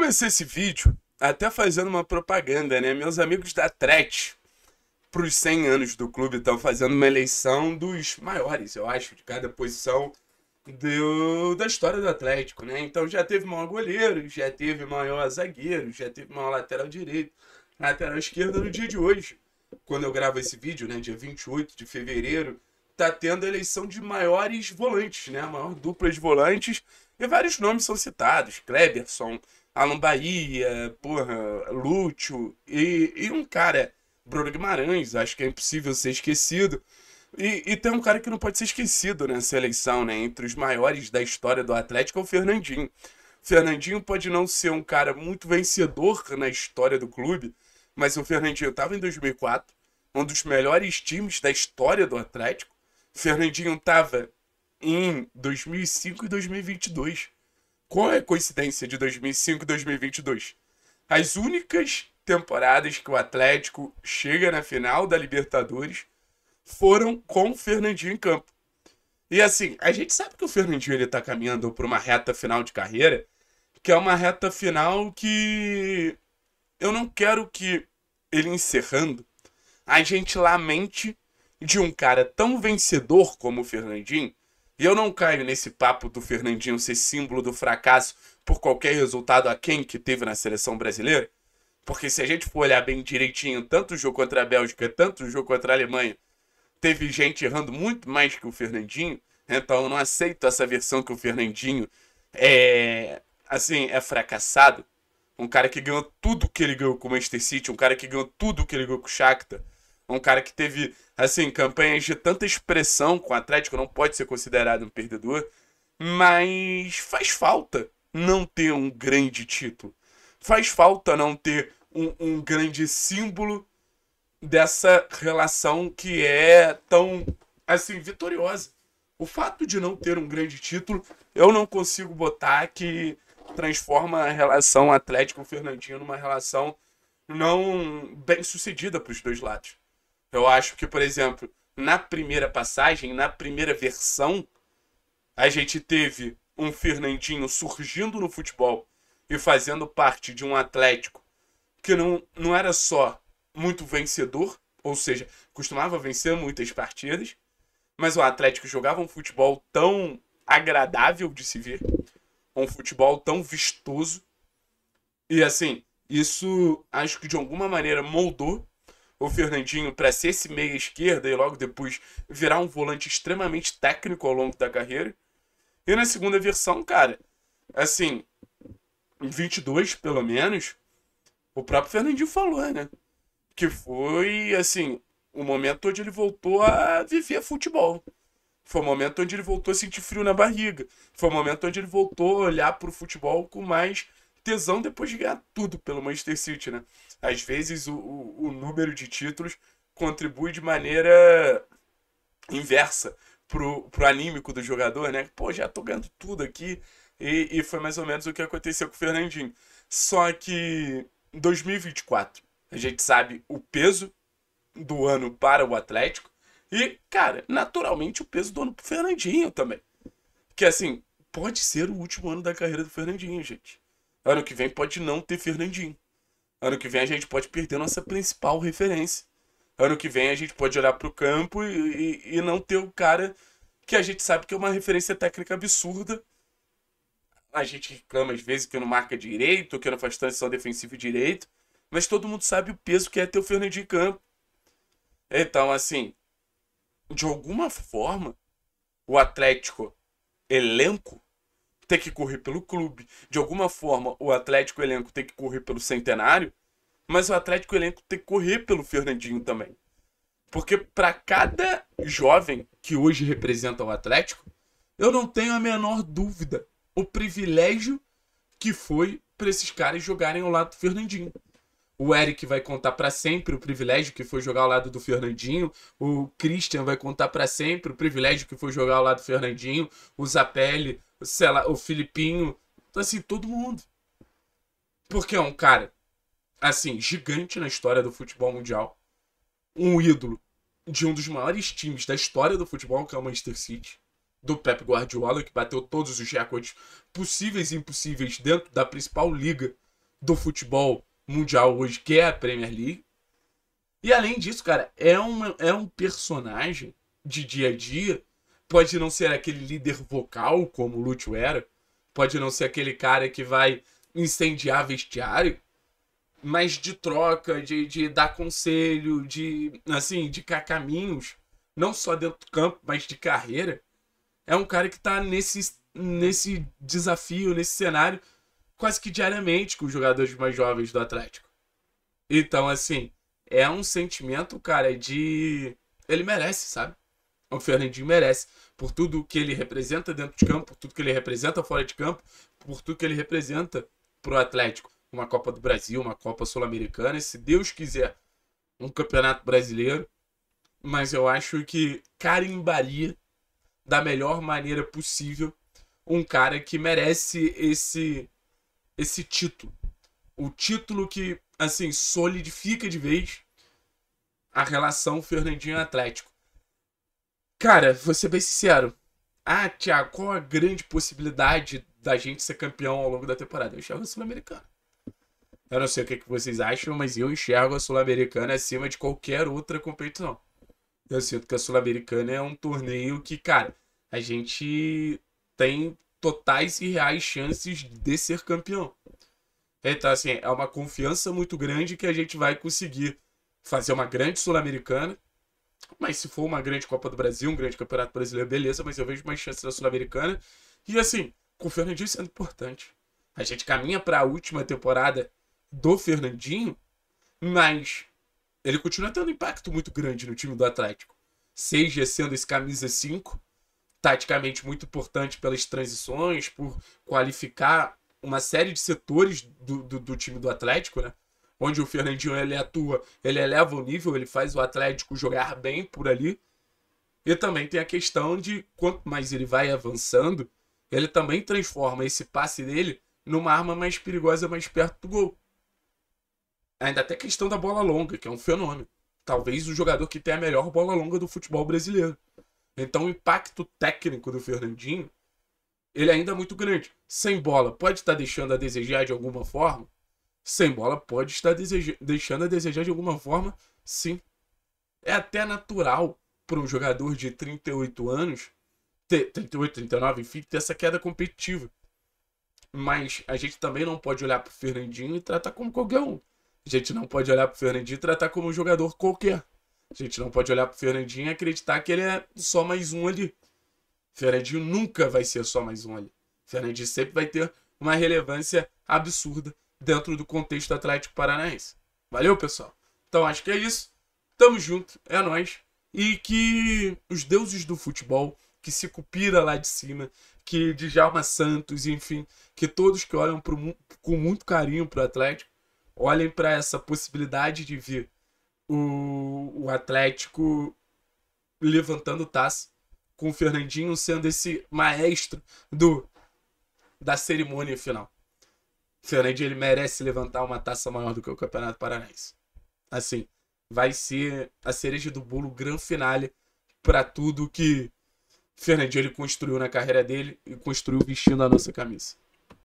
comecei esse vídeo até fazendo uma propaganda, né? Meus amigos da Tret, para os 100 anos do clube, estão fazendo uma eleição dos maiores, eu acho, de cada posição do, da história do Atlético, né? Então já teve maior goleiro, já teve maior zagueiro, já teve maior lateral direito, lateral esquerda no dia de hoje. Quando eu gravo esse vídeo, né, dia 28 de fevereiro, tá tendo a eleição de maiores volantes, né? A maior dupla de volantes. E vários nomes são citados: Kleberson, Alan ah, Bahia, porra, Lúcio e, e um cara, Bruno Guimarães, acho que é impossível ser esquecido. E, e, tem um cara que não pode ser esquecido nessa eleição, né? Entre os maiores da história do Atlético é o Fernandinho. O Fernandinho pode não ser um cara muito vencedor na história do clube, mas o Fernandinho estava em 2004, um dos melhores times da história do Atlético. O Fernandinho estava em 2005 e 2022. Qual é a coincidência de 2005 e 2022? As únicas temporadas que o Atlético chega na final da Libertadores foram com o Fernandinho em campo. E assim, a gente sabe que o Fernandinho ele tá caminhando para uma reta final de carreira, que é uma reta final que eu não quero que ele encerrando a gente lamente de um cara tão vencedor como o Fernandinho e eu não caio nesse papo do Fernandinho ser símbolo do fracasso por qualquer resultado a quem que teve na seleção brasileira. Porque se a gente for olhar bem direitinho, tanto o jogo contra a Bélgica, tanto o jogo contra a Alemanha, teve gente errando muito mais que o Fernandinho. Então eu não aceito essa versão que o Fernandinho é assim, é fracassado. Um cara que ganhou tudo que ele ganhou com o Manchester City, um cara que ganhou tudo que ele ganhou com o Shakhtar um cara que teve, assim, campanhas de tanta expressão com o Atlético, não pode ser considerado um perdedor. Mas faz falta não ter um grande título. Faz falta não ter um, um grande símbolo dessa relação que é tão, assim, vitoriosa. O fato de não ter um grande título, eu não consigo botar que transforma a relação Atlético-Fernandinho numa relação não bem sucedida para os dois lados. Eu acho que, por exemplo, na primeira passagem, na primeira versão, a gente teve um Fernandinho surgindo no futebol e fazendo parte de um Atlético que não, não era só muito vencedor, ou seja, costumava vencer muitas partidas, mas o Atlético jogava um futebol tão agradável de se ver, um futebol tão vistoso. E assim, isso acho que de alguma maneira moldou o Fernandinho para ser esse meia esquerda e logo depois virar um volante extremamente técnico ao longo da carreira. E na segunda versão, cara, assim, em 22 pelo menos, o próprio Fernandinho falou, né? Que foi, assim, o momento onde ele voltou a viver futebol. Foi o momento onde ele voltou a sentir frio na barriga. Foi o momento onde ele voltou a olhar para o futebol com mais tesão depois de ganhar tudo pelo Manchester City, né? Às vezes o, o, o número de títulos contribui de maneira inversa pro, pro anímico do jogador, né? Pô, já tô ganhando tudo aqui. E, e foi mais ou menos o que aconteceu com o Fernandinho. Só que em 2024, a gente sabe o peso do ano para o Atlético. E, cara, naturalmente o peso do ano pro Fernandinho também. Que assim, pode ser o último ano da carreira do Fernandinho, gente. Ano que vem pode não ter Fernandinho. Ano que vem a gente pode perder nossa principal referência. Ano que vem a gente pode olhar para o campo e, e, e não ter o cara que a gente sabe que é uma referência técnica absurda. A gente reclama às vezes que não marca direito, que não faz transição defensiva direito. Mas todo mundo sabe o peso que é ter o Fernandinho em campo. Então, assim, de alguma forma, o Atlético elenco ter que correr pelo clube. De alguma forma, o Atlético elenco tem que correr pelo centenário, mas o Atlético elenco tem que correr pelo Fernandinho também. Porque para cada jovem que hoje representa o Atlético, eu não tenho a menor dúvida o privilégio que foi para esses caras jogarem ao lado do Fernandinho. O Eric vai contar para sempre o privilégio que foi jogar ao lado do Fernandinho. O Christian vai contar para sempre o privilégio que foi jogar ao lado do Fernandinho. O Zapelli, sei lá, o Filipinho. Então, assim, todo mundo. Porque é um cara, assim, gigante na história do futebol mundial. Um ídolo de um dos maiores times da história do futebol, que é o Manchester City do Pep Guardiola, que bateu todos os recordes possíveis e impossíveis dentro da principal liga do futebol mundial hoje, que é a Premier League. E além disso, cara, é, uma, é um personagem de dia a dia. Pode não ser aquele líder vocal, como o Lúcio era. Pode não ser aquele cara que vai incendiar vestiário. Mas de troca, de, de dar conselho, de, assim, de indicar caminhos. Não só dentro do campo, mas de carreira. É um cara que tá nesse, nesse desafio, nesse cenário quase que diariamente com os jogadores mais jovens do Atlético. Então, assim, é um sentimento, cara, de. Ele merece, sabe? O Fernandinho merece. Por tudo que ele representa dentro de campo, por tudo que ele representa fora de campo, por tudo que ele representa pro Atlético. Uma Copa do Brasil, uma Copa Sul-Americana, se Deus quiser, um Campeonato Brasileiro. Mas eu acho que carimbaria da melhor maneira possível um cara que merece esse esse título. O título que, assim, solidifica de vez a relação Fernandinho-Atlético. Cara, vou ser bem sincero. Ah, Tiago, qual a grande possibilidade da gente ser campeão ao longo da temporada? Eu enxergo a Sul-Americana. Eu não sei o que, é que vocês acham, mas eu enxergo a Sul-Americana acima de qualquer outra competição. Eu sinto que a Sul-Americana é um torneio que, cara, a gente tem totais e reais chances de ser campeão. É, então, assim, é uma confiança muito grande que a gente vai conseguir fazer uma grande Sul-Americana. Mas se for uma grande Copa do Brasil, um grande Campeonato Brasileiro, beleza, mas eu vejo mais chances da Sul-Americana. E assim, com o Fernandinho sendo importante. A gente caminha para a última temporada do Fernandinho, mas ele continua tendo um impacto muito grande no time do Atlético. Seja sendo esse camisa 5, taticamente muito importante pelas transições, por qualificar uma série de setores do, do, do time do Atlético, né? Onde o Fernandinho ele atua, ele eleva o nível, ele faz o Atlético jogar bem por ali. E também tem a questão de quanto mais ele vai avançando, ele também transforma esse passe dele numa arma mais perigosa mais perto do gol. Ainda até a questão da bola longa, que é um fenômeno. Talvez o jogador que tem a melhor bola longa do futebol brasileiro. Então o impacto técnico do Fernandinho, ele ainda é muito grande. Sem bola, pode estar deixando a desejar de alguma forma? Sem bola, pode estar deixando a desejar de alguma forma, sim. É até natural para um jogador de 38 anos, ter, 38, 39, enfim, ter essa queda competitiva. Mas a gente também não pode olhar para o Fernandinho e tratar como qualquer um. A gente não pode olhar para o Fernandinho e tratar como um jogador qualquer. A gente não pode olhar pro Fernandinho e acreditar que ele é só mais um ali. Fernandinho nunca vai ser só mais um ali. Fernandinho sempre vai ter uma relevância absurda dentro do contexto Atlético Paranaense. Valeu, pessoal? Então acho que é isso. Tamo junto, é nós E que os deuses do futebol, que se cupira lá de cima, que Djalma Santos, enfim, que todos que olham pro, com muito carinho pro Atlético, olhem para essa possibilidade de vir o, o Atlético levantando taça, com o Fernandinho sendo esse maestro do da cerimônia final. O Fernandinho ele merece levantar uma taça maior do que o Campeonato Paranaense. Assim, vai ser a cereja do bolo, gran finale para tudo que Fernandinho ele construiu na carreira dele e construiu vestindo a nossa camisa.